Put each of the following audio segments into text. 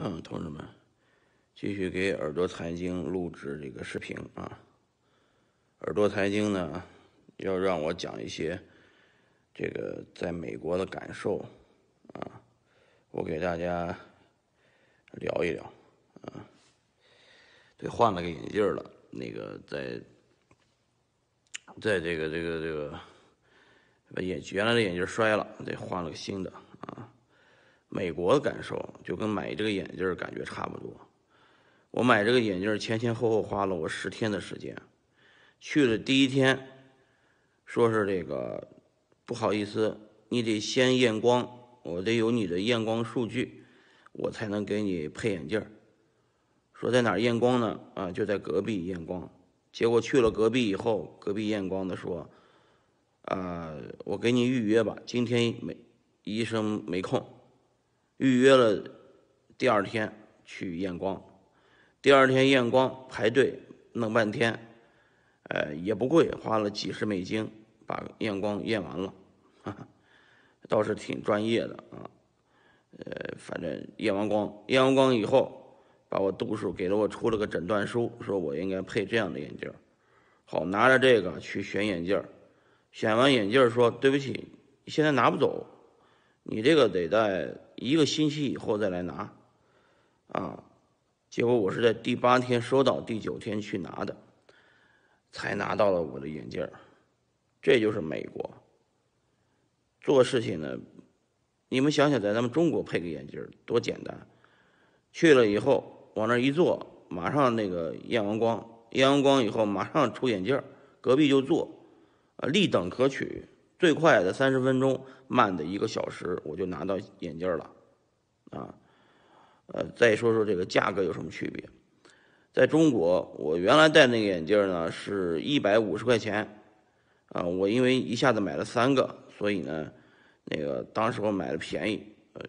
嗯，同志们，继续给耳朵财经录制这个视频啊。耳朵财经呢，要让我讲一些这个在美国的感受啊，我给大家聊一聊啊。对，换了个眼镜了，那个在在这个这个这个把眼原来的眼镜摔了，得换了个新的啊。美国的感受就跟买这个眼镜儿感觉差不多。我买这个眼镜儿前前后后花了我十天的时间。去了第一天，说是这个不好意思，你得先验光，我得有你的验光数据，我才能给你配眼镜儿。说在哪儿验光呢？啊，就在隔壁验光。结果去了隔壁以后，隔壁验光的说：“啊，我给你预约吧，今天没医生没空。”预约了第二天去验光，第二天验光排队弄半天，呃，也不贵，花了几十美金把验光验完了，哈哈，倒是挺专业的啊。呃，反正验完光，验完光以后把我度数给了我，出了个诊断书，说我应该配这样的眼镜。好，拿着这个去选眼镜，选完眼镜说对不起，现在拿不走。你这个得在一个星期以后再来拿，啊，结果我是在第八天收到，第九天去拿的，才拿到了我的眼镜这就是美国，做事情呢，你们想想在咱们中国配个眼镜多简单，去了以后往那儿一坐，马上那个验完光，验完光以后马上出眼镜隔壁就做，啊，立等可取。最快的三十分钟，慢的一个小时，我就拿到眼镜了，啊，呃，再说说这个价格有什么区别？在中国，我原来戴那个眼镜呢是一百五十块钱，啊，我因为一下子买了三个，所以呢，那个当时我买的便宜，呃，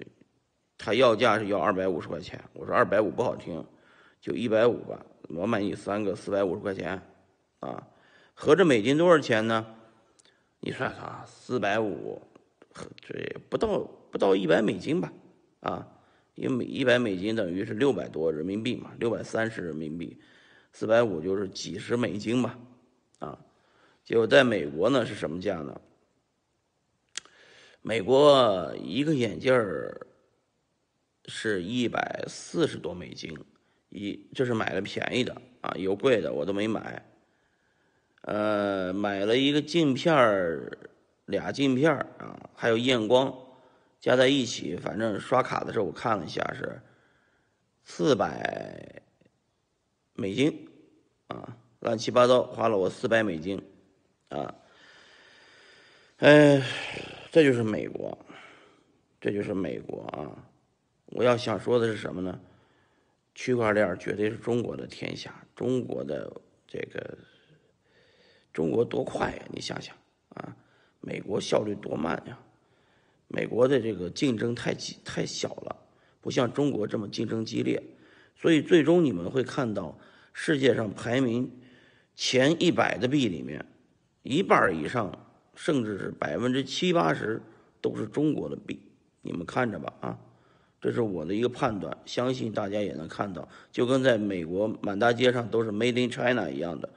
他要价是要二百五十块钱，我说二百五不好听，就一百五吧，我买你三个四百五十块钱，啊，合着美金多少钱呢？你算算啊，四百五，这不到不到一百美金吧？啊，因为一百美金等于是六百多人民币嘛，六百三十人民币，四百五就是几十美金吧？啊，结果在美国呢是什么价呢？美国一个眼镜儿是一百四十多美金，一这是买的便宜的啊，有贵的我都没买。呃，买了一个镜片儿，俩镜片儿啊，还有验光，加在一起，反正刷卡的时候我看了一下是四百美金啊，乱七八糟花了我四百美金啊，哎，这就是美国，这就是美国啊！我要想说的是什么呢？区块链绝对是中国的天下，中国的这个。中国多快呀！你想想啊，美国效率多慢呀！美国的这个竞争太激太小了，不像中国这么竞争激烈。所以最终你们会看到，世界上排名前一百的币里面，一半以上，甚至是百分之七八十，都是中国的币。你们看着吧啊，这是我的一个判断，相信大家也能看到，就跟在美国满大街上都是 Made in China 一样的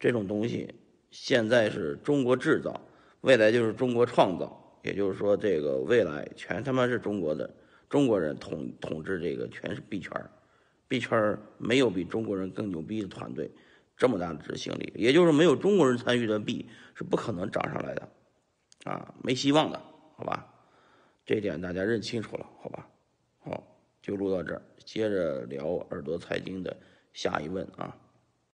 这种东西。现在是中国制造，未来就是中国创造，也就是说，这个未来全他妈是中国的，中国人统统治这个全是币圈儿，币圈儿没有比中国人更牛逼的团队，这么大的执行力，也就是没有中国人参与的币是不可能涨上来的，啊，没希望的，好吧，这点大家认清楚了，好吧，好，就录到这儿，接着聊耳朵财经的下一问啊。